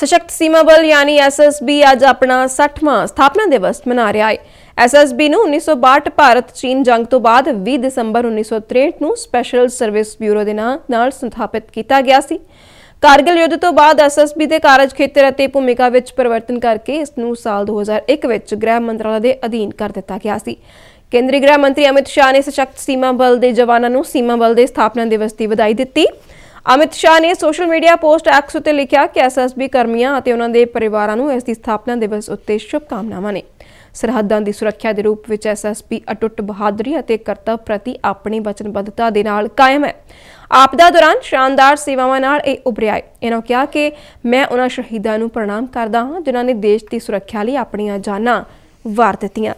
ਸਸ਼ਕਤ ਸੀਮਾ ਬਲ ਯਾਨੀ ਐਸਐਸਬੀ ਅੱਜ ਆਪਣਾ 60ਵਾਂ ਸਥਾਪਨਾ ਦਿਵਸ ਮਨਾ ਰਿਹਾ ਹੈ ਐਸਐਸਬੀ ਨੂੰ 1962 ਭਾਰਤ-ਚੀਨ ਜੰਗ ਤੋਂ ਬਾਅਦ 20 ਦਸੰਬਰ 1963 ਨੂੰ ਸਪੈਸ਼ਲ ਸਰਵਿਸ ਬਿਊਰੋ ਦੇ ਨਾਂ ਨਾਲ ਸਥਾਪਿਤ ਕੀਤਾ ਗਿਆ ਸੀ ਕਾਰਗਿਲ ਯੁੱਧ ਤੋਂ ਬਾਅਦ ਐਸਐਸਬੀ ਦੇ ਕਾਰਜ ਖੇਤਰ ਅਤੇ ਭੂਮਿਕਾ ਵਿੱਚ ਪਰਿਵਰਤਨ ਕਰਕੇ ਇਸ ਨੂੰ ਸਾਲ 2001 ਵਿੱਚ ਗ੍ਰਹਿ ਮੰਤਰਾਲੇ ਦੇ ਅਧੀਨ ਕਰ ਦਿੱਤਾ ਗਿਆ ਸੀ ਕੇਂਦਰੀ ਗ੍ਰਹਿ ਮੰਤਰੀ ਅਮਿਤ ਸ਼ਾਹ ਨੇ ਸਸ਼ਕਤ ਸੀਮਾ ਬਲ ਦੇ ਜਵਾਨਾਂ ਨੂੰ ਸੀਮਾ ਬਲ ਦੇ ਸਥਾਪਨਾ ਦਿਵਸ ਦੀ ਵਧਾਈ ਦਿੱਤੀ ਅਮਿਤ ਸ਼ਾਹ ਨੇ ਸੋਸ਼ਲ ਮੀਡੀਆ ਪੋਸਟ ਐਕਸ ਉਤੇ ਲਿਖਿਆ ਕਿ ਐਸਐਸਬੀ ਕਰਮੀਆਂ ਅਤੇ ਉਹਨਾਂ ਦੇ ਪਰਿਵਾਰਾਂ ਨੂੰ ਇਸ ਦੀ ਸਥਾਪਨਾ ਦਿਵਸ ਉੱਤੇ ਸ਼ੁਭ ਕਾਮਨਾਵਾਂ ਨੇ ਸਰਹੱਦਾਂ ਦੀ ਸੁਰੱਖਿਆ ਦੇ ਰੂਪ ਵਿੱਚ ਐਸਐਸਪੀ ਅਟੁੱਟ ਬਹਾਦਰੀ ਅਤੇ ਕਰਤੱਵ ਪ੍ਰਤੀ ਆਪਣੀ ਵਚਨਬੱਧਤਾ ਦੇ ਨਾਲ ਕਾਇਮ ਹੈ ਆਪਦਾ ਦੌਰਾਨ ਸ਼ਾਨਦਾਰ ਸੇਵਾਵਾਂ ਨਾਲ ਇਹ ਉਭਰਿਆ ਹੈ ਇਹਨਾਂ ਕਿਹਾ ਕਿ ਮੈਂ ਉਹਨਾਂ ਸ਼ਹੀਦਾਂ ਨੂੰ ਪ੍ਰਣਾਮ ਕਰਦਾ ਹਾਂ ਜਿਨ੍ਹਾਂ ਨੇ ਦੇਸ਼ ਦੀ ਸੁਰੱਖਿਆ ਲਈ ਆਪਣੀਆਂ ਜਾਨਾਂ ਵਾਰ ਦਿੱਤੀਆਂ